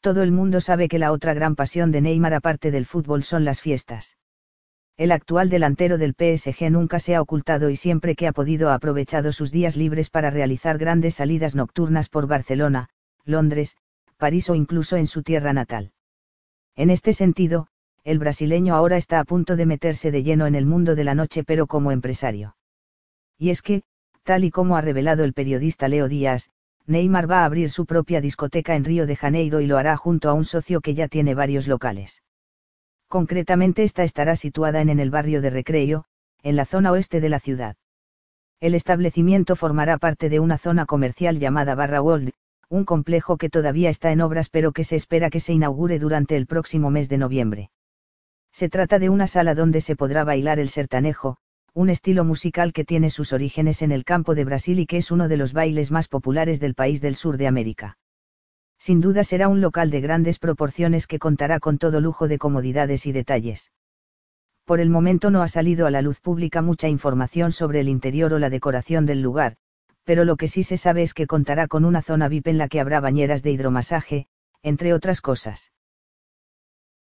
todo el mundo sabe que la otra gran pasión de Neymar aparte del fútbol son las fiestas. El actual delantero del PSG nunca se ha ocultado y siempre que ha podido ha aprovechado sus días libres para realizar grandes salidas nocturnas por Barcelona, Londres, París o incluso en su tierra natal. En este sentido, el brasileño ahora está a punto de meterse de lleno en el mundo de la noche pero como empresario. Y es que, tal y como ha revelado el periodista Leo Díaz, Neymar va a abrir su propia discoteca en Río de Janeiro y lo hará junto a un socio que ya tiene varios locales. Concretamente esta estará situada en, el barrio de Recreio, en la zona oeste de la ciudad. El establecimiento formará parte de una zona comercial llamada Barra World, un complejo que todavía está en obras pero que se espera que se inaugure durante el próximo mes de noviembre. Se trata de una sala donde se podrá bailar el sertanejo, un estilo musical que tiene sus orígenes en el campo de Brasil y que es uno de los bailes más populares del país del sur de América. Sin duda será un local de grandes proporciones que contará con todo lujo de comodidades y detalles. Por el momento no ha salido a la luz pública mucha información sobre el interior o la decoración del lugar, pero lo que sí se sabe es que contará con una zona VIP en la que habrá bañeras de hidromasaje, entre otras cosas.